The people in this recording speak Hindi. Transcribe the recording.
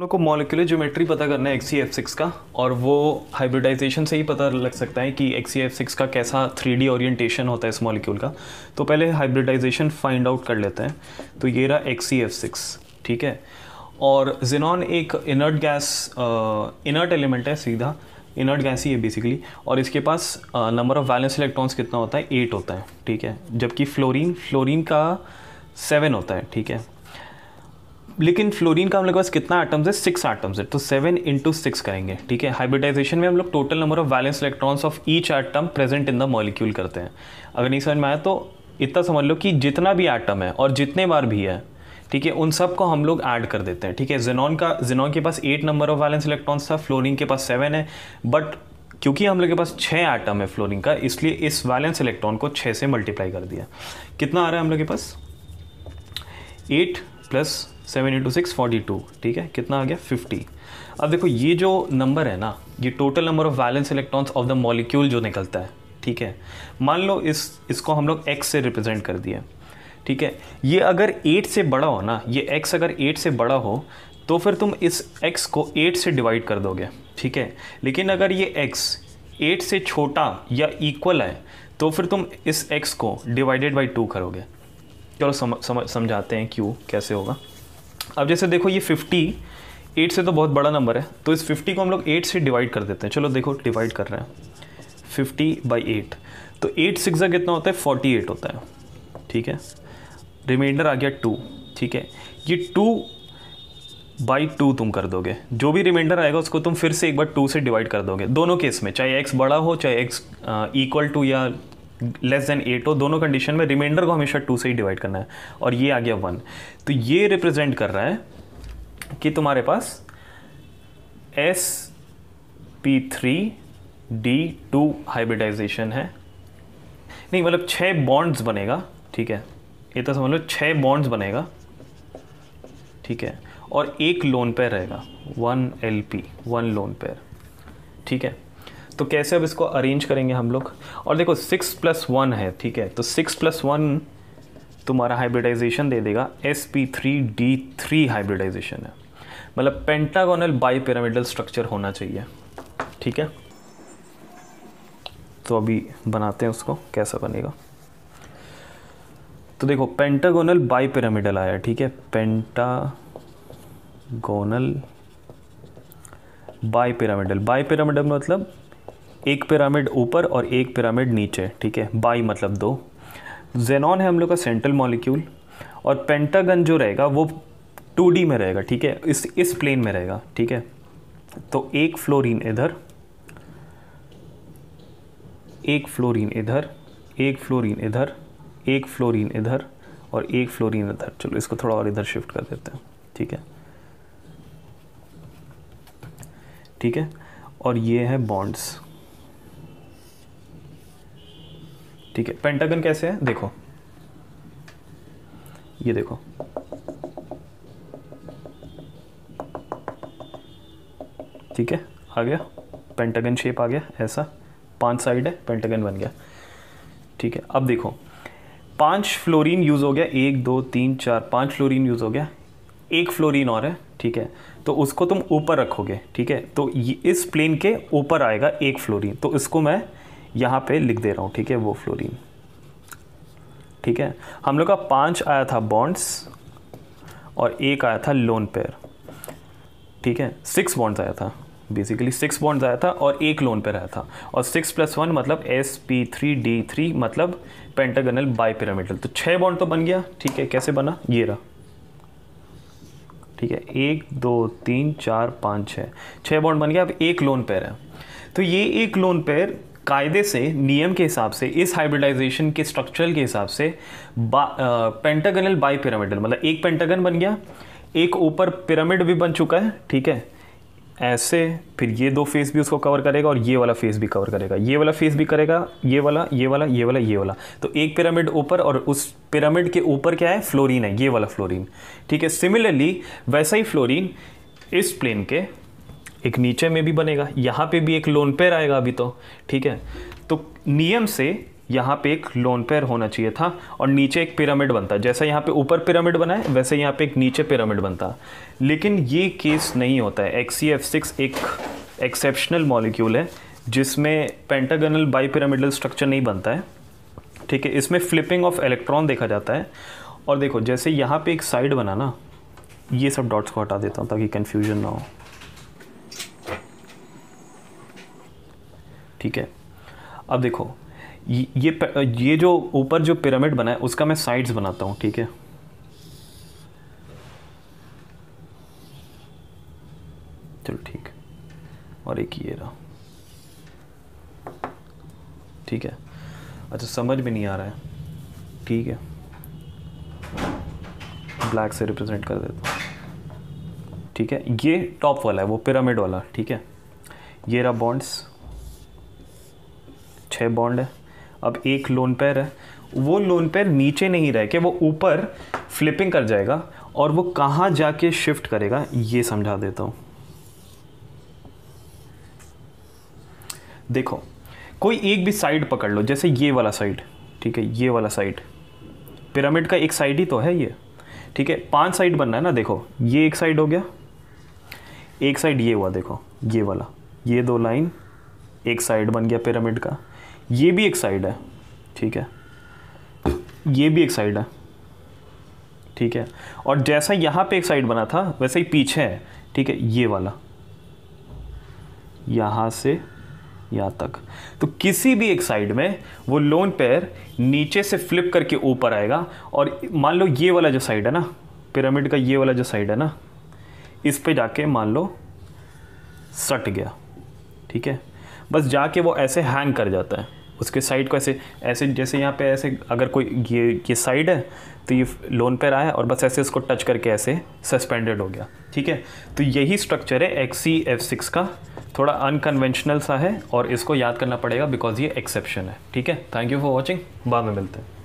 लोग को मॉलिकुलर ज्योमेट्री पता करना है एक्सी एफ सिक्स का और वो हाइब्रिडाइजेशन से ही पता लग सकता है कि एक्सी एफ सिक्स का कैसा थ्री डी ओरिएंटेशन होता है इस मॉलिक्यूल का तो पहले हाइब्रिडाइजेशन फाइंड आउट कर लेते हैं तो ये रहा एक्सी एफ सिक्स ठीक है और जिनॉन एक इनर्ट गैस इनर्ट एलिमेंट है सीधा इनर्ट गैस ही है बेसिकली और इसके पास नंबर ऑफ़ वैलेंस इलेक्ट्रॉन्स कितना होता है एट होता है ठीक है जबकि फ्लोरीन फ्लोरीन का सेवन होता है ठीक है लेकिन फ्लोरीन का हम लोग के पास कितना आइटम्स है सिक्स आटम्स है तो सेवन इंटू सिक्स करेंगे ठीक है हाइब्रिडाइजेशन में हम लोग total number of valence electrons of each atom present in the molecule करते हैं अगर नहीं समझ में आया तो इतना समझ लो कि जितना भी आइटम है और जितने बार भी है ठीक है उन सब को हम लोग ऐड कर देते हैं ठीक है जेनॉन का जेनॉन के पास eight number of valence electrons था फ्लोरिन के पास सेवन है बट क्योंकि हम लोग के पास छः आइटम है फ्लोरिन का इसलिए इस वैलेंस इलेक्ट्रॉन को छः से मल्टीप्लाई कर दिया कितना आ रहा है हम लोग के पास eight plus seven into six forty two ठीक है कितना आ गया फिफ्टी अब देखो ये जो नंबर है ना ये total number of valence electrons of the molecule जो निकलता है ठीक है मान लो इस इसको हम लोग एक्स से रिप्रेजेंट कर दिए ठीक है ये अगर एट से बड़ा हो ना ये एक्स अगर एट से बड़ा हो तो फिर तुम इस एक्स को एट से डिवाइड कर दोगे ठीक है लेकिन अगर ये एक्स एट से छोटा या इक्वल है तो फिर तुम इस एक्स को डिवाइडेड बाई टू करोगे चलो समझ समझ समझाते हैं क्यों कैसे होगा अब जैसे देखो ये फिफ्टी एट से तो बहुत बड़ा नंबर है तो इस फिफ्टी को हम लोग एट से डिवाइड कर देते हैं चलो देखो डिवाइड कर रहे हैं फिफ्टी बाई एट तो एट सिक्स कितना होता है फोर्टी एट होता है ठीक है रिमाइंडर आ गया टू ठीक है ये टू बाई टू तुम कर दोगे जो भी रिमाइंडर आएगा उसको तुम फिर से एक बार टू से डिवाइड कर दोगे दोनों केस में चाहे एक्स बड़ा हो चाहे एक्स इक्वल टू या लेस देन एट हो दोनों कंडीशन में रिमाइंडर को हमेशा टू से ही डिवाइड करना है और ये आ गया वन तो ये रिप्रेजेंट कर रहा है कि तुम्हारे पास S P three D two hybridisation है नहीं मतलब छह बॉन्ड्स बनेगा ठीक है ये तो समझ लो छह बॉन्ड्स बनेगा ठीक है और एक लोन पेयर रहेगा one L P one lone pair ठीक है तो कैसे अब इसको अरेंज करेंगे हम लोग और देखो सिक्स प्लस वन है ठीक है तो सिक्स प्लस वन तुम्हारा हाइब्रिडाइजेशन दे देगा S P three D three hybridisation है मतलब पेंटागोनल बाई पिरामिडल स्ट्रक्चर होना चाहिए ठीक है तो अभी बनाते हैं उसको कैसा बनेगा तो देखो पेंटागोनल बाई पिरामिडल आया ठीक है pentagonal bipyramidal bipyramidal मतलब एक पिरामिड ऊपर और एक पिरामिड नीचे ठीक है बाई मतलब दो जेनॉन है हम लोग का सेंट्रल मॉलिक्यूल और पेंटागन जो रहेगा वो डी में रहेगा ठीक है इस इस प्लेन में रहेगा ठीक है तो एक फ्लोरीन इधर एक फ्लोरीन इधर एक फ्लोरीन इधर एक फ्लोरीन इधर और एक फ्लोरीन इधर चलो इसको थोड़ा और इधर शिफ्ट कर देते हैं ठीक है ठीक है और ये है बॉन्ड्स ठीक है पेंटागन कैसे है देखो ये देखो ठीक है आ गया पेंटागन शेप आ गया ऐसा पांच साइड है पेंटागन बन गया ठीक है अब देखो पांच फ्लोरीन यूज़ हो गया एक दो तीन चार पांच फ्लोरीन यूज़ हो गया एक फ्लोरीन और है ठीक है तो उसको तुम ऊपर रखोगे ठीक है तो इस प्लेन के ऊपर आएगा एक फ्लोरीन तो इसको मैं यहाँ पे लिख दे रहा हूँ ठीक है वो फ्लोरीन ठीक है हम लोग का पांच आया था बॉन्ड्स और एक आया था लोन पेयर ठीक है सिक्स बॉन्ड्स आया था बेसिकली सिक्स बॉन्ड्स आया था और एक लोन पेयर आया था और सिक्स प्लस वन मतलब S P three D three मतलब पेंटागनल बाई पिरामिडल तो छः बॉन्ड तो बन गया ठीक है कैसे बना ये रहा ठीक है एक दो तीन चार पाँच छः छः बॉन्ड बन गया अब एक लोन पेयर है तो ये एक लोन पेयर कायदे से नियम के हिसाब से इस हाइब्रिडाइजेशन के स्ट्रक्चरल के हिसाब से बा, पेंटागनल बाई पिरामिडल मतलब एक पेंटागन बन गया एक ऊपर पिरामिड भी बन चुका है ठीक है ऐसे फिर ये दो फेस भी उसको कवर करेगा और ये वाला फेस भी कवर करेगा ये वाला फेस भी करेगा ये वाला ये वाला ये वाला ये वाला तो एक पिरामिड ऊपर और उस पिरामिड के ऊपर क्या है फ्लोरीन है ये वाला फ्लोरीन ठीक है सिमिलरली वैसा ही फ्लोरीन इस प्लेन के एक नीचे में भी बनेगा यहाँ पे भी एक लोन पेयर आएगा अभी तो ठीक है तो नियम से यहाँ पे एक लोन पेयर होना चाहिए था और नीचे एक पिरामिड बनता जैसा यहाँ पे ऊपर पिरामिड बना है वैसे यहाँ पे एक नीचे पिरामिड बनता लेकिन ये केस नहीं होता है एक्स सी एफ सिक्स एक एक्सेप्शनल मॉलिक्यूल है जिसमें पेंटागनल बाई पिरामिडल स्ट्रक्चर नहीं बनता है ठीक है इसमें फ्लिपिंग ऑफ इलेक्ट्रॉन देखा जाता है और देखो जैसे यहाँ पे एक साइड बना ना ये सब डॉट्स को हटा देता हूँ ताकि कन्फ्यूजन ना हो ठीक है अब देखो ये ये जो ऊपर जो पिरामिड बना है उसका मैं साइड्स बनाता हूँ ठीक है चलो ठीक और एक ये रहा ठीक है अच्छा समझ में नहीं आ रहा है ठीक है ब्लैक से रिप्रेजेंट कर देता हूँ ठीक है ये टॉप वाला है वो पिरामिड वाला ठीक है ये रहा बॉन्ड्स छः बॉन्ड है अब एक लोन पेयर है वो लोन पेयर नीचे नहीं रह के वो ऊपर फ्लिपिंग कर जाएगा और वो कहाँ जाके शिफ्ट करेगा ये समझा देता हूँ देखो कोई एक भी साइड पकड़ लो जैसे ये वाला साइड ठीक है ये वाला साइड पिरामिड का एक साइड ही तो है ये ठीक है पांच साइड बनना है ना देखो ये एक साइड हो गया एक साइड ये हुआ देखो ये वाला ये दो लाइन एक साइड बन गया पिरामिड का ये भी एक साइड है ठीक है ये भी एक साइड है ठीक है और जैसा यहाँ पे एक साइड बना था वैसे ही पीछे है ठीक है ये वाला यहाँ से यहाँ तक तो किसी भी एक साइड में वो लोन पेयर नीचे से फ्लिप करके ऊपर आएगा और मान लो ये वाला जो साइड है ना पिरामिड का ये वाला जो साइड है ना इस पे जाके मान लो सट गया ठीक है बस जाके वो ऐसे हैंग कर जाता है उसके साइड को ऐसे ऐसे जैसे यहाँ पे ऐसे अगर कोई ये ये साइड है तो ये लोन पर आया और बस ऐसे इसको टच करके ऐसे सस्पेंडेड हो गया ठीक है तो यही स्ट्रक्चर है एक्स एफ सिक्स का थोड़ा अनकन्वेंशनल सा है और इसको याद करना पड़ेगा बिकॉज ये एक्सेप्शन है ठीक है थैंक यू फॉर वॉचिंग बाद में मिलते हैं